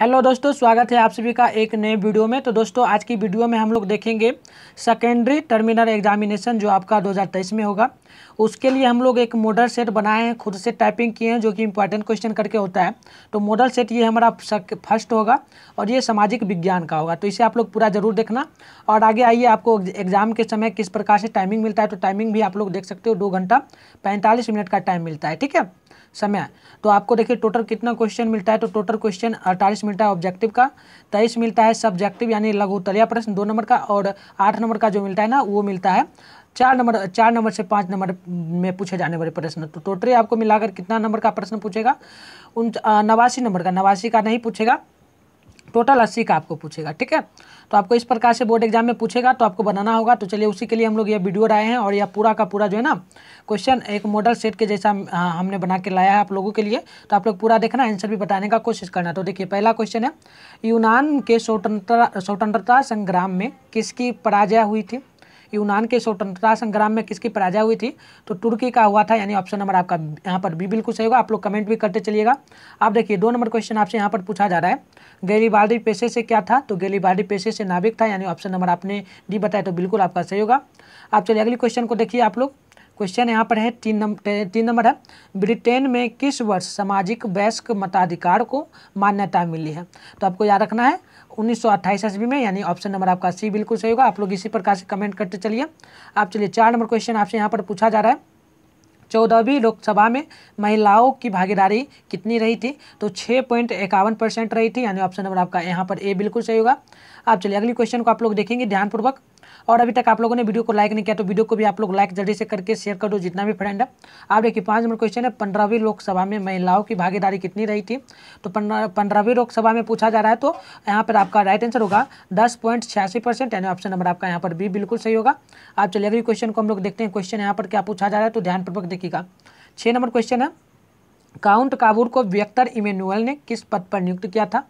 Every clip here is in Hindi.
हेलो दोस्तों स्वागत है आप सभी का एक नए वीडियो में तो दोस्तों आज की वीडियो में हम लोग देखेंगे सेकेंडरी टर्मिनल एग्जामिनेशन जो आपका 2023 में होगा उसके लिए हम लोग एक मॉडल सेट बनाए हैं खुद से टाइपिंग किए हैं जो कि इम्पोर्टेंट क्वेश्चन करके होता है तो मॉडल सेट ये हमारा फर्स्ट होगा और ये सामाजिक विज्ञान का होगा तो इसे आप लोग पूरा जरूर देखना और आगे आइए आपको एग्जाम के समय किस प्रकार से टाइमिंग मिलता है तो टाइमिंग भी आप लोग देख सकते हो दो घंटा पैंतालीस मिनट का टाइम मिलता है ठीक है समय तो आपको देखिए टोटल कितना क्वेश्चन मिलता है तो टोटल क्वेश्चन अड़तालीस मिलता है ऑब्जेक्टिव का तेईस मिलता है सब्जेक्टिव यानी लघु उत्तरिया प्रश्न दो नंबर का और आठ नंबर का जो मिलता है ना वो मिलता है चार नंबर चार नंबर से पाँच नंबर में पूछे जाने वाले प्रश्न तो टोटली आपको मिलाकर कितना नंबर का प्रश्न पूछेगा उन नवासी नंबर का नवासी का नहीं पूछेगा टोटल अस्सी का आपको पूछेगा ठीक है तो आपको इस प्रकार से बोर्ड एग्जाम में पूछेगा तो आपको बनाना होगा तो चलिए उसी के लिए हम लोग यह वीडियो लाए हैं और यह पूरा का पूरा जो है ना क्वेश्चन एक मॉडल सेट के जैसा हमने बना के लाया है आप लोगों के लिए तो आप लोग पूरा देखना आंसर भी बताने का कोशिश करना तो देखिए पहला क्वेश्चन है यूनान के स्वतंत्रता स्वतंत्रता संग्राम में किसकी पराजय हुई थी यूनान के स्वतंत्रता संग्राम में किसकी पराजय हुई थी तो तुर्की का हुआ था यानी ऑप्शन नंबर आपका यहाँ पर भी बिल्कुल सही होगा आप लोग कमेंट भी करते चलिएगा आप देखिए दो नंबर क्वेश्चन आपसे यहाँ पर पूछा जा रहा है गैलीबाडी पेशे से क्या था तो गैलीबाडी पेशे से नाविक था यानी ऑप्शन नंबर आपने डी बताया तो बिल्कुल आपका सही होगा आप चलिए अगले क्वेश्चन को देखिए आप लोग क्वेश्चन यहाँ पर है तीन नंबर तीन नंबर है ब्रिटेन में किस वर्ष सामाजिक वयस्क मताधिकार को मान्यता मिली है तो आपको याद रखना है उन्नीस सौ ईस्वी में यानी ऑप्शन नंबर आपका सी बिल्कुल सही होगा आप लोग इसी प्रकार से कमेंट करते चलिए आप चलिए चार नंबर क्वेश्चन आपसे यहाँ पर पूछा जा रहा है चौदहवीं लोकसभा में महिलाओं की भागीदारी कितनी रही थी तो छः पॉइंट इक्यावन परसेंट रही थी यानी ऑप्शन नंबर आपका यहाँ पर ए बिल्कुल सही होगा आप चलिए अगली क्वेश्चन को आप लोग देखेंगे ध्यानपूर्वक और अभी तक आप लोगों ने वीडियो को लाइक नहीं किया तो वीडियो को भी आप लोग लाइक जल्दी से करके शेयर कर दो जितना भी फ्रेंड है आप देखिए पाँच नंबर क्वेश्चन है पंद्रहवीं लोकसभा में महिलाओं की भागीदारी कितनी रही थी तो पंद्रहवीं लोकसभा में पूछा जा रहा है तो यहाँ पर आपका राइट आंसर होगा दस पॉइंट छियासी परसेंट यानी ऑप्शन नंबर आपका यहाँ पर भी बिल्कुल सही होगा आप चलिए अगले क्वेश्चन को हम लोग देखते हैं क्वेश्चन यहाँ पर क्या पूछा जा रहा है तो ध्यानपूर्वक देखिएगा छः नंबर क्वेश्चन है काउंट काबूर को व्यक्तर इमेनुअल ने किस पद पर नियुक्त किया था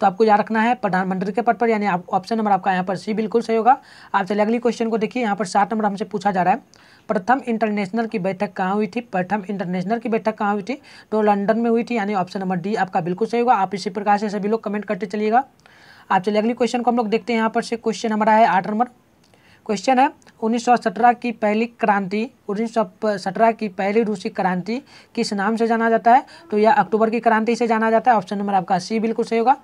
तो आपको याद रखना है प्रधानमंत्री के पद पर यानी ऑप्शन नंबर आपका यहाँ पर सी बिल्कुल सही होगा आप चलिए अगली क्वेश्चन को देखिए यहाँ पर सात नंबर हमसे पूछा जा रहा है प्रथम इंटरनेशनल की बैठक कहाँ हुई थी प्रथम इंटरनेशनल की बैठक कहाँ हुई थी तो लंडन में हुई थी यानी ऑप्शन नंबर डी आपका बिल्कुल सही होगा आप इसी प्रकार से सभी लोग कमेंट करते चलिएगा आप चलिए अगली क्वेश्चन को हम लोग देखते हैं यहाँ पर से क्वेश्चन हमारा है आठ नंबर क्वेश्चन है 1917 की पहली क्रांति 1917 की पहली रूसी क्रांति किस नाम से जाना जाता है तो यह अक्टूबर की क्रांति से जाना जाता है ऑप्शन नंबर आपका सी बिल्कुल सही होगा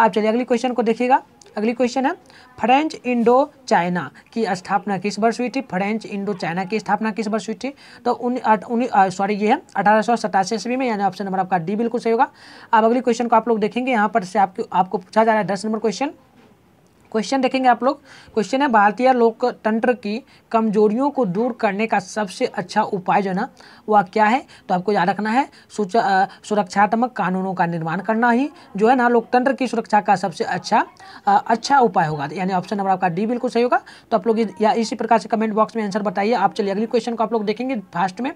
आप चलिए अगली क्वेश्चन को देखिएगा अगली क्वेश्चन है फ्रेंच इंडो चाइना की स्थापना किस वर्ष हुई थी फ्रेंच इंडो चाइना की स्थापना किस वर्ष हुई थी तो सॉरी ये है अठारह ईस्वी में यानी ऑप्शन नंबर आपका डी बिल्कुल सही होगा अब अगली क्वेश्चन को आप लोग देखेंगे यहाँ पर से आपको आपको पूछा जा रहा है दस नंबर क्वेश्चन क्वेश्चन देखेंगे आप लोग क्वेश्चन है भारतीय लोकतंत्र की कमजोरियों को दूर करने का सबसे अच्छा उपाय जो है ना वह क्या है तो आपको याद रखना है सुरक्षात्मक कानूनों का निर्माण करना ही जो है ना लोकतंत्र की सुरक्षा का सबसे अच्छा आ, अच्छा उपाय होगा यानी ऑप्शन नंबर आपका डी बिल्कुल सही होगा तो आप लोग या इसी प्रकार से कमेंट बॉक्स में आंसर बताइए आप चलिए अगली क्वेश्चन को आप लोग देखेंगे फास्ट में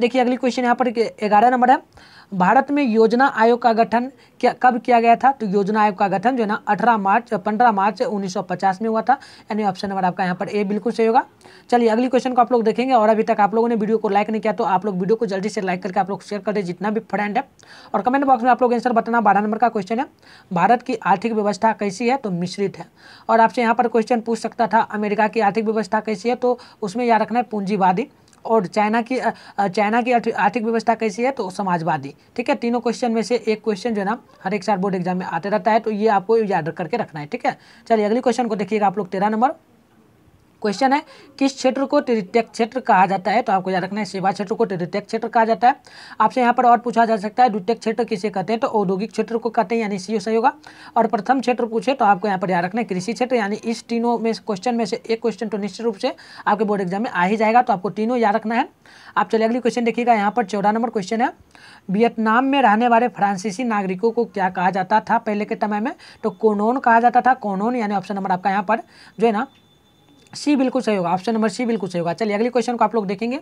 देखिए अगली क्वेश्चन यहाँ पर ग्यारह नंबर है भारत में योजना आयोग का गठन क्या कब किया गया था तो योजना आयोग का गठन जो है ना अठारह मार्च पंद्रह मार्च 1950 में हुआ था यानी ऑप्शन नंबर आपका यहाँ पर ए बिल्कुल सही होगा चलिए अगली क्वेश्चन को आप लोग देखेंगे और अभी तक आप लोगों ने वीडियो को लाइक नहीं किया तो आप लोग वीडियो को जल्दी से लाइक करके आप लोग शेयर करें जितना भी फ्रेंड है और कमेंट बॉक्स में आप लोग आंसर बताना बारह नंबर का क्वेश्चन है भारत की आर्थिक व्यवस्था कैसी है तो मिश्रित है और आपसे यहाँ पर क्वेश्चन पूछ सकता था अमेरिका की आर्थिक व्यवस्था कैसी है तो उसमें याद रखना है पूंजीवादी और चाइना की चाइना की आर्थिक व्यवस्था कैसी है तो समाजवादी ठीक है तीनों क्वेश्चन में से एक क्वेश्चन जो है ना हर एक साल बोर्ड एग्जाम में आते रहता है तो ये आपको याद करके रखना है ठीक है चलिए अगले क्वेश्चन को देखिएगा आप लोग तेरह नंबर क्वेश्चन है किस क्षेत्र को टेरिटेक क्षेत्र कहा जाता है तो आपको याद रखना है सेवा क्षेत्र को टेरिटेक क्षेत्र कहा जाता है आपसे यहाँ पर और पूछा जा सकता है द्वितीय क्षेत्र किसे कहते हैं तो औद्योगिक क्षेत्र को कहते हैं यानी सी सही होगा और प्रथम क्षेत्र पूछे तो आपको यहाँ पर याद रखना है कृषि क्षेत्र यानी इस तीनों में क्वेश्चन में से एक क्वेश्चन तो निश्चित रूप से आपके बोर्ड एग्जाम में आ ही जाएगा तो आपको तीनों याद रखना है आप चले अगली क्वेश्चन देखिएगा यहाँ पर चौदह नंबर क्वेश्चन है वियतनाम में रहने वाले फ्रांसीसी नागरिकों को क्या कहा जाता था पहले के समय में तो कोनोन कहा जाता था कोनोन यानी ऑप्शन नंबर आपका यहाँ पर जो है ना सी बिल्कुल सही होगा ऑप्शन नंबर सी बिल्कुल सही होगा चलिए अगले क्वेश्चन को आप लोग देखेंगे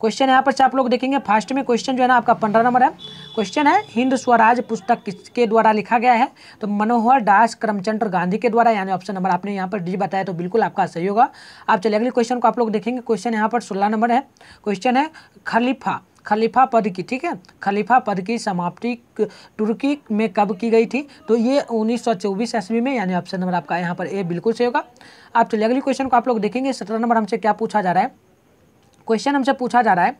क्वेश्चन यहाँ पर से आप लोग देखेंगे फर्स्ट में क्वेश्चन जो है ना आपका पंद्रह नंबर है क्वेश्चन है हिंद स्वराज पुस्तक किसके द्वारा लिखा गया है तो मनोहर दास और गांधी के द्वारा यानी ऑप्शन नंबर आपने यहाँ पर डी बताया तो बिल्कुल आपका सही होगा आप चलिए अगले क्वेश्चन को आप लोग देखेंगे क्वेश्चन यहाँ पर सोलह नंबर है क्वेश्चन है खलीफा खलीफा पद की ठीक है खलीफा पद की समाप्ति तुर्की में कब की गई थी तो ये उन्नीस सौ चौबीस ईस्वी में यानी ऑप्शन नंबर आपका यहाँ पर ए बिल्कुल सही होगा आप चलिए अगले क्वेश्चन को आप लोग देखेंगे सत्रह नंबर हमसे क्या पूछा जा रहा है क्वेश्चन हमसे पूछा जा रहा है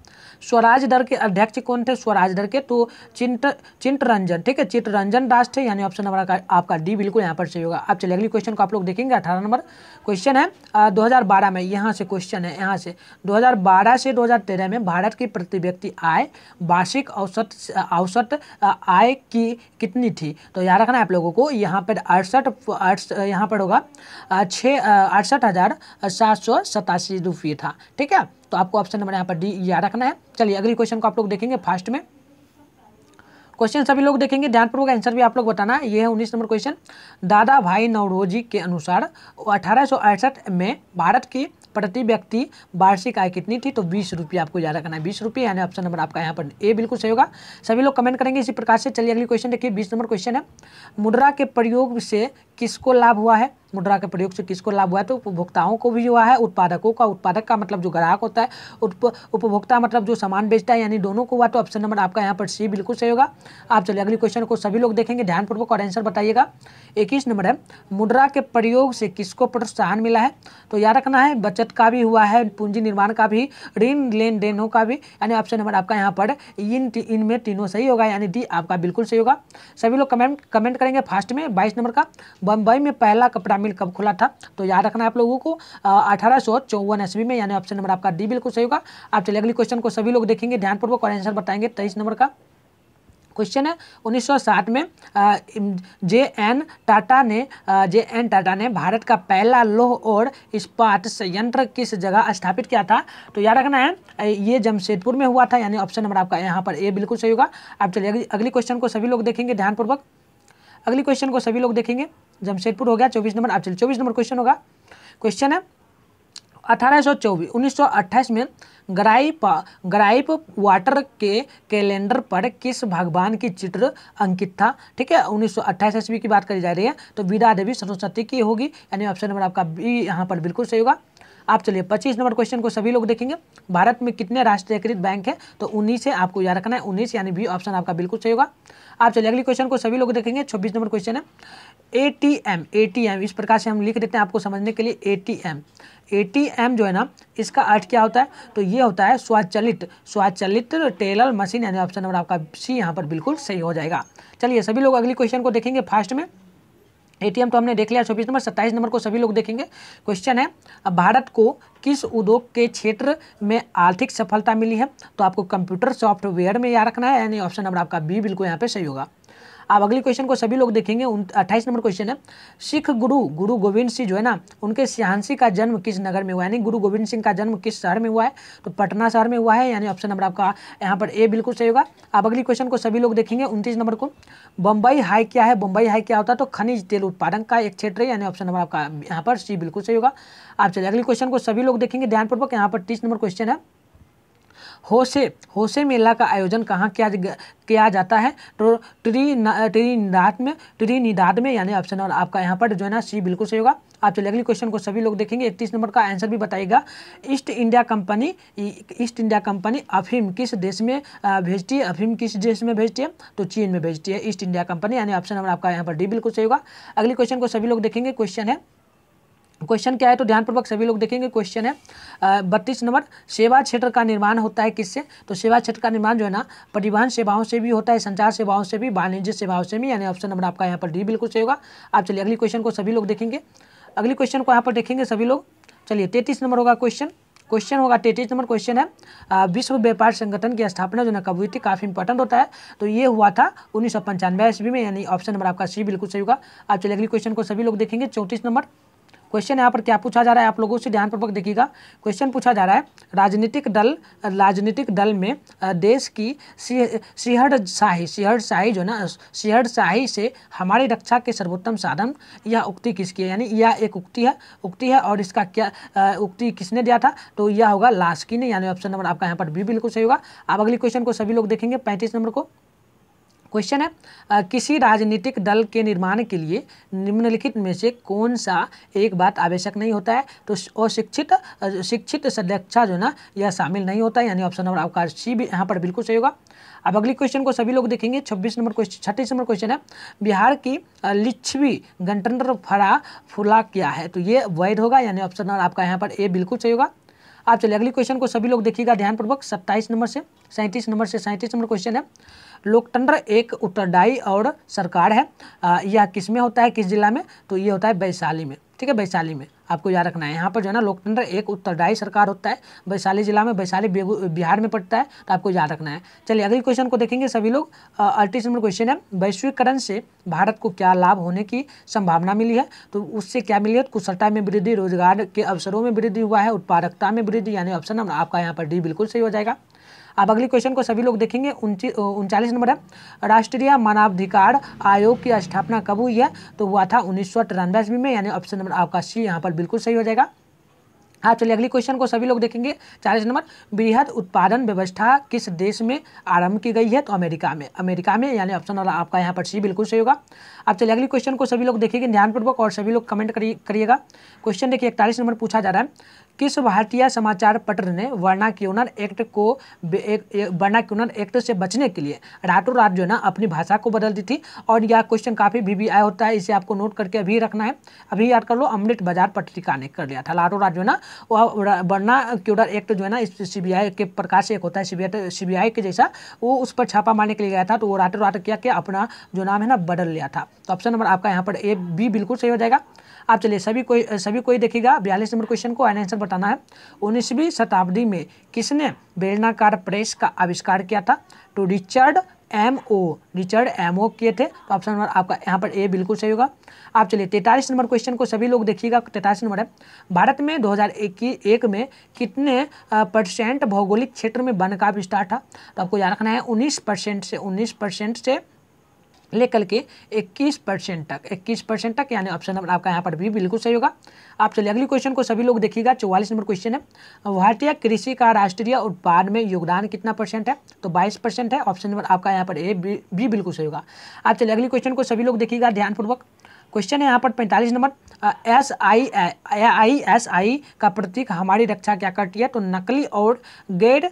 स्वराज दल के अध्यक्ष कौन थे स्वराज दल के तो चिंट चिंट रंजन ठीक है चिट रंजन दास थे यानी ऑप्शन नंबर का आपका डी बिल्कुल यहाँ पर सही होगा आप चलिए अगली क्वेश्चन को आप लोग देखेंगे अठारह नंबर क्वेश्चन है दो में यहाँ से क्वेश्चन है यहाँ से दो से दो में भारत की प्रति व्यक्ति आय वार्षिक औसत औसत आय की कितनी थी तो याद रखना आप लोगों को यहाँ पर अड़सठ यहाँ पर होगा छः अड़सठ हज़ार सात सौ सतासी रुपये था ठीक है तो आपको ऑप्शन नंबर यहाँ पर डी याद रखना है चलिए अगले क्वेश्चन को आप लोग देखेंगे फास्ट में क्वेश्चन सभी लोग देखेंगे ध्यानपूर्वक आंसर भी आप लोग बताना है ये है उन्नीस नंबर क्वेश्चन दादा भाई नवरोजी के अनुसार अठारह में भारत की प्रति व्यक्ति वार्षिक आय कितनी थी तो बीस रुपये आपको याद रखना है बीस रुपये यानी ऑप्शन नंबर आपका यहाँ पर ए बिल्कुल सही होगा सभी लोग कमेंट करेंगे इसी प्रकार से चलिए अगली क्वेश्चन देखिए बीस नंबर क्वेश्चन है मुद्रा के प्रयोग से किसको लाभ हुआ है मुद्रा के प्रयोग से किसको लाभ हुआ है तो उपभोक्ताओं को भी हुआ है उत्पादकों का उत्पादक का मतलब जो ग्राहक होता है उपभोक्ता मतलब जो सामान बेचता है यानी दोनों को हुआ तो ऑप्शन नंबर आपका यहाँ पर सी बिल्कुल सही होगा आप चलिए अगले क्वेश्चन को सभी लोग देखेंगे ध्यानपूर्वक और आंसर बताइएगा इक्कीस नंबर है मुद्रा के प्रयोग से किसको प्रोत्साहन मिला है तो याद रखना है बचत का भी हुआ है पूंजी निर्माण का भी ऋण लेन देनों का भी यानी ऑप्शन नंबर आपका यहाँ पर इन इनमें तीनों सही होगा यानी डी आपका बिल्कुल सही होगा सभी लोग कमेंट कमेंट करेंगे फास्ट में बाईस नंबर का बम्बई में पहला कपड़ा मिल कब खुला था तो याद रखना है आप लोगों को अठारह सौ चौवन ईस्वी में यानी ऑप्शन नंबर आपका डी बिल्कुल सही होगा आप चलिए अगले क्वेश्चन को सभी लोग देखेंगे ध्यानपूर्वक और आंसर बताएंगे तेईस नंबर का क्वेश्चन है 1960 में जे एन टाटा ने जे एन टाटा ने भारत का पहला लोह और इस्पात संयंत्र किस जगह स्थापित किया था तो याद रखना है ये जमशेदपुर में हुआ था यानी ऑप्शन नंबर आपका यहाँ पर ए बिल्कुल सही होगा आप चलिए अगली क्वेश्चन को सभी लोग देखेंगे ध्यानपूर्वक अगली क्वेश्चन को सभी लोग देखेंगे जमशेदपुर हो गया चौबीस नंबर आप चलिए चौबीस नंबर क्वेश्चन होगा क्वेश्चन है अठारह सौ चौबीस उन्नीस सौ अट्ठाईस में ग्राइप ग्राइप वाटर के कैलेंडर पर किस भगवान की चित्र अंकित था ठीक है उन्नीस सौ अट्ठाईस ईस्वी की बात करी जा रही है तो वीरा देवी सरस्वती की होगी यानी ऑप्शन नंबर आपका बी यहाँ पर बिल्कुल सही होगा आप चलिए पच्चीस नंबर क्वेश्चन को सभी लोग देखेंगे भारत में कितने राष्ट्रीयकृत बैंक है तो उन्नीस है आपको याद रखना है उन्नीस यानी बी ऑप्शन आपका बिल्कुल सही होगा आप चलिए अगले क्वेश्चन को सभी लोग देखेंगे छब्बीस नंबर क्वेश्चन है A T M A T M इस प्रकार से हम लिख देते हैं आपको समझने के लिए A T M A T M जो है ना इसका अर्थ क्या होता है तो ये होता है स्वचलित स्वचलित टेलर मशीन यानी ऑप्शन नंबर आपका सी यहाँ पर बिल्कुल सही हो जाएगा चलिए सभी लोग अगली क्वेश्चन को देखेंगे फास्ट में एटीएम तो हमने देख लिया चौबीस नंबर सत्ताईस नंबर को सभी लोग देखेंगे क्वेश्चन है भारत को किस उद्योग के क्षेत्र में आर्थिक सफलता मिली है तो आपको कंप्यूटर सॉफ्टवेयर में याद रखना है यानी ऑप्शन नंबर आपका बी बिल्कुल यहाँ पे सही होगा अब अगले क्वेश्चन को सभी लोग देखेंगे अट्ठाईस नंबर क्वेश्चन है सिख गुरु गुरु गोविंद सिंह जो है ना उनके सियांसी का जन्म किस नगर में हुआ यानी गुरु गोविंद सिंह का जन्म किस शहर में हुआ है तो पटना शहर में हुआ है यानी ऑप्शन नंबर आपका यहाँ पर ए बिल्कुल सही होगा अब अगले क्वेश्चन को सभी लोग देखेंगे उनतीस नंबर को बम्बई हाई क्या है बम्बई हाई क्या होता है तो खनिज तेल उत्पादन का एक क्षेत्र है यानी ऑप्शन नंबर आपका यहाँ पर सी बिल्कुल सही होगा आप चलिए अगले क्वेश्चन को सभी लोग देखेंगे ध्यानपूर्वक यहाँ पर तीस नंबर क्वेश्चन है होशे होशे मेला का आयोजन कहाँ किया किया जाता है तो ट्रीनिदाद में ट्रीनिदाद में यानी ऑप्शन और आपका यहाँ पर जो है ना सी बिल्कुल सही होगा आप चलिए अगले क्वेश्चन को सभी लोग देखेंगे इकतीस नंबर का आंसर भी बताएगा East India Company East India Company अफीम किस देश में भेजती है अफीम किस देश में भेजती है तो चीन में भेजती है ईस्ट इंडिया कंपनी यानी ऑप्शन नंबर आपका यहाँ पर डी बिल्कुल सही होगा अगले क्वेश्चन को सभी लोग देखेंगे क्वेश्चन है क्वेश्चन क्या है तो ध्यानपूर्वक सभी लोग देखेंगे क्वेश्चन है बत्तीस नंबर सेवा क्षेत्र का निर्माण होता है किससे तो सेवा क्षेत्र का निर्माण जो है ना परिवहन सेवाओं से भी होता है संचार सेवाओं से भी वाणिज्य सेवाओं से भी यानी ऑप्शन नंबर आपका यहाँ पर डी बिल्कुल सही होगा आप चलिए अगले क्वेश्चन को सभी लोग देखेंगे अगले क्वेश्चन को यहाँ पर देखेंगे सभी लोग चलिए तैतीस नंबर होगा क्वेश्चन क्वेश्चन होगा तैतीस नंबर क्वेश्चन है विश्व व्यापार संगठन की स्थापना जो ना कब हुई थी काफ़ी इंपॉर्टेंट होता है तो ये हुआ था उन्नीस सौ पंचानवे ईस्वी में यानी ऑप्शन नंबर आपका सी बिल्कुल सही होगा आप चलिए अगले क्वेश्चन को सभी लोग देखेंगे चौंतीस नंबर क्वेश्चन यहाँ पर क्या पूछा जा रहा है आप लोगों से ध्यानपूर्वक देखिएगा क्वेश्चन पूछा जा रहा है राजनीतिक दल राजनीतिक दल में देश की सिहड़ शाही सिहड़ शाही जो ना सिहड़ शाही से हमारी रक्षा के सर्वोत्तम साधन यह उक्ति किसकी है यानी यह एक उक्ति है उक्ति है और इसका क्या उक्ति किसने दिया था तो यह होगा लास्की ने यानी ऑप्शन नंबर आपका यहाँ पर बी बिल्कुल सही होगा आप अगले क्वेश्चन को सभी लोग देखेंगे पैंतीस नंबर को क्वेश्चन है आ, किसी राजनीतिक दल के निर्माण के लिए निम्नलिखित में से कौन सा एक बात आवश्यक नहीं होता है तो अशिक्षित शिक्षित सदक्षा जो ना यह शामिल नहीं होता है यानी ऑप्शन नंबर आपका सी भी यहाँ पर बिल्कुल सही होगा अब अगले क्वेश्चन को सभी लोग देखेंगे छब्बीस नंबर क्वेश्चन छत्तीस नंबर क्वेश्चन है बिहार की लिच्छवी गणतंत्र फरा फुला क्या है तो ये वैध होगा यानी ऑप्शन नंबर आपका यहाँ पर ए बिल्कुल सही होगा आप चलिए अगले क्वेश्चन को सभी लोग देखिएगा ध्यानपूर्वक सत्ताईस नंबर से सैंतीस नंबर से सैंतीस नंबर क्वेश्चन है लोकतंत्र एक उत्तरदायी और सरकार है यह किस में होता है किस जिला में तो ये होता है वैशाली में ठीक है वैशाली में आपको याद रखना है यहाँ पर जो है ना लोकतंत्र एक उत्तरदायी सरकार होता है वैशाली जिला में वैशाली बिहार में पड़ता है तो आपको याद रखना है चलिए अगले क्वेश्चन को देखेंगे सभी लोग अल्टीस नंबर क्वेश्चन है वैश्वीकरण से भारत को क्या लाभ होने की संभावना मिली है तो उससे क्या मिली है तो कुशलता में वृद्धि रोजगार के अवसरों में वृद्धि हुआ है उत्पादकता में वृद्धि यानी ऑप्शन आपका यहाँ पर डी बिल्कुल सही हो जाएगा अब अगले क्वेश्चन को सभी लोग देखेंगे उनचालीस नंबर है राष्ट्रीय मानवाधिकार आयोग की स्थापना कब हुई है तो हुआ था उन्नीस सौ ईस्वी में यानी ऑप्शन नंबर आपका सी यहाँ पर बिल्कुल सही हो जाएगा आप चलिए अगले क्वेश्चन को सभी लोग देखेंगे चालीस नंबर बृहद उत्पादन व्यवस्था किस देश में आरंभ की गई है तो अमेरिका में अमेरिका में यानी ऑप्शन वाला आपका यहाँ पर सी बिल्कुल सही होगा आप चलिए अगले क्वेश्चन को सभी लोग देखेंगे ध्यानपूर्वक और सभी लोग कमेंट करिएगा क्वेश्चन देखिए इकतालीस नंबर पूछा जा रहा है किस भारतीय समाचार पत्र ने वर्णा क्यूनर एक्ट को वर्णा क्यूनर एक्ट से बचने के लिए रातों रात जो है ना अपनी भाषा को बदल दी थी और यह क्वेश्चन काफ़ी भी, भी आया होता है इसे आपको नोट करके अभी रखना है अभी याद कर लो अमृत बाजार पत्रिका ने कर लिया था रातों रात जो है ना वह वर्णा क्यूनर एक्ट जो है ना इस सी के प्रकाश एक होता है सी बी तो, के जैसा वो उस पर छापा मारने के लिए गया था तो वो रातों रात क्या क्या अपना जो नाम है ना बदल लिया था तो ऑप्शन नंबर आपका यहाँ पर ए बी बिल्कुल सही हो जाएगा आप चलिए सभी कोई सभी कोई देखिएगा बयालीस नंबर क्वेश्चन को एंड आंसर बताना है उन्नीसवीं शताब्दी में किसने बेलनाकार प्रेस का आविष्कार किया था टू तो Richard M O Richard M O किए थे तो ऑप्शन नंबर आपका यहाँ पर ए बिल्कुल सही होगा आप चलिए तैंतालीस नंबर क्वेश्चन को सभी लोग देखिएगा तैंतालीस नंबर है भारत में 2001 में कितने परसेंट भौगोलिक क्षेत्र में वन का विस्तार था तो आपको याद रखना है 19 परसेंट से 19 परसेंट से लेकर के 21 परसेंट तक 21 परसेंट तक यानी ऑप्शन नंबर आपका यहाँ पर भी बिल्कुल सही होगा आप चलिए अगले क्वेश्चन को सभी लोग देखिएगा चौवालीस नंबर क्वेश्चन है भारतीय कृषि का राष्ट्रीय उत्पाद में योगदान कितना परसेंट है तो बाईस परसेंट है ऑप्शन नंबर आपका यहाँ पर ए बी बिल्कुल सही होगा आप चलिए अगले क्वेश्चन को सभी लोग देखिएगा ध्यानपूर्वक क्वेश्चन है यहाँ पर पैंतालीस number S I I S I का प्रतीक हमारी रक्षा क्या करती है तो नकली और गैर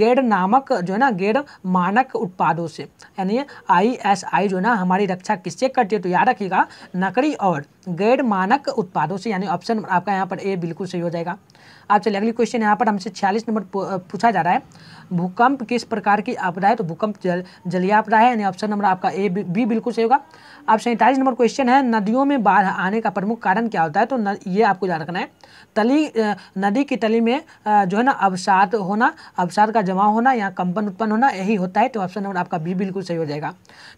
गैर नामक जो है ना गैर मानक उत्पादों से यानी आई एस आई जो है ना हमारी रक्षा किससे करती है तो याद रखिएगा नकली और गैर मानक उत्पादों से यानी ऑप्शन आपका यहाँ पर ए बिल्कुल सही हो जाएगा आप चलिए अगली क्वेश्चन यहाँ पर हमसे छियालीस नंबर पूछा जा रहा है भूकंप किस प्रकार की आपदा है तो भूकंप जल जलीय आपदा है यानी ऑप्शन नंबर आपका ए बी बिल्कुल सही होगा अब सैंतालीस नंबर क्वेश्चन है नदियों में बाढ़ आने का प्रमुख कारण क्या होता है तो न, ये आपको याद रखना है तली नदी की तली में जो है ना अवसाद होना अवसाद का जमा होना या कंपन उत्पन्न होना यही होता है तो ऑप्शन नंबर आपका बी बिल्कुल सही हो जाएगा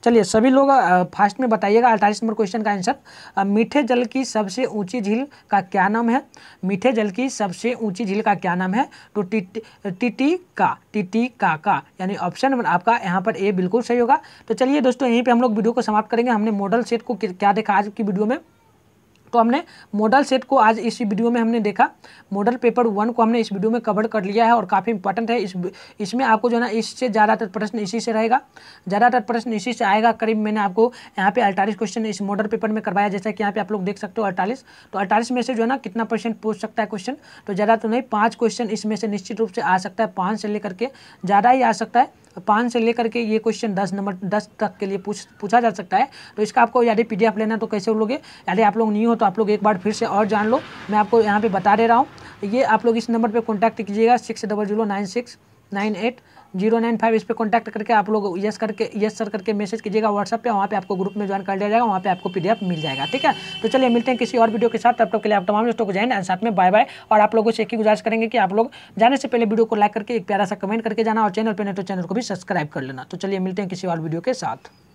चलिए सभी लोग फास्ट में बताइएगा अड़तालीस नंबर क्वेश्चन का आंसर मीठे मीठे जल की सबसे ऊंची झील का क्या नाम है मीठे जल की सबसे ऊंची झील का क्या नाम है तो टिटी का टिटी का का यानी ऑप्शन नंबर आपका यहाँ पर ए बिल्कुल सही होगा तो चलिए दोस्तों यहीं पे हम लोग वीडियो को समाप्त करेंगे हमने मॉडल सेट को क्या देखा आज की वीडियो में तो हमने मॉडल सेट को आज इस वीडियो में हमने देखा मॉडल पेपर वन को हमने इस वीडियो में कवर कर लिया है और काफ़ी इंपॉर्टेंट है इस इसमें आपको जो है ना इससे ज़्यादातर प्रश्न इसी से रहेगा ज़्यादातर प्रश्न इसी से आएगा करीब मैंने आपको यहाँ पे अड़तालीस क्वेश्चन इस मॉडल पेपर में करवाया जैसा कि यहाँ पे आप लोग देख सकते हो अड़तालीस तो अड़तालीस में से जो है ना कितना परसेंट पूछ सकता है क्वेश्चन तो ज़्यादा तो नहीं पाँच क्वेश्चन इसमें से निश्चित रूप से आ सकता है पाँच से लेकर के ज़्यादा ही आ सकता है पाँच से लेकर के ये क्वेश्चन दस नंबर दस तक के लिए पूछ पूछा जा सकता है तो इसका आपको यदि पी लेना तो कैसे लोगे यदि आप लोग नहीं हो तो आप लोग एक बार फिर से और जान लो मैं आपको यहाँ पर बता दे रहा हूँ ये आप लोग इस नंबर पर कॉन्टैक्ट कीजिएगा six double zero nine six nine eight zero nine five इस पर कॉन्टैक्ट करके आप लोग यस करके यस सर करके मैसेज कीजिएगा व्हाट्सअप पे वहाँ पे आपको ग्रुप में ज्वाइन कर दिया जाएगा वहाँ पे आपको पीडीएफ मिल जाएगा ठीक है तो चलिए मिलते हैं किसी और वीडियो के साथ तब तक के लिए आप तमाम दोस्तों को जाएंगे एंड साथ में बाय बाय और आप लोगों से एक ही गुजारिश करेंगे कि आप लोग जाने से पहले वीडियो को लाइक करके एक प्यारा सा कमेंट करके जाना और चैनल पर नहीं तो चैनल को भी सब्सक्राइब कर लेना तो चलिए मिलते हैं किसी और वीडियो के साथ